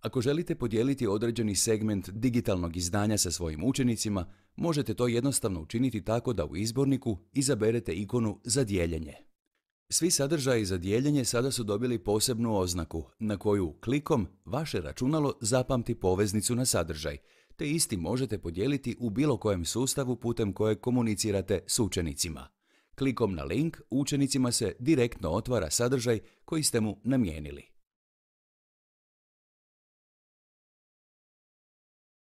Ako želite podijeliti određeni segment digitalnog izdanja sa svojim učenicima, možete to jednostavno učiniti tako da u izborniku izaberete ikonu za dijeljenje. Svi sadržaji za dijeljenje sada su dobili posebnu oznaku na koju klikom vaše računalo zapamti poveznicu na sadržaj, te isti možete podijeliti u bilo kojem sustavu putem koje komunicirate s učenicima. Klikom na link učenicima se direktno otvara sadržaj koji ste mu namijenili.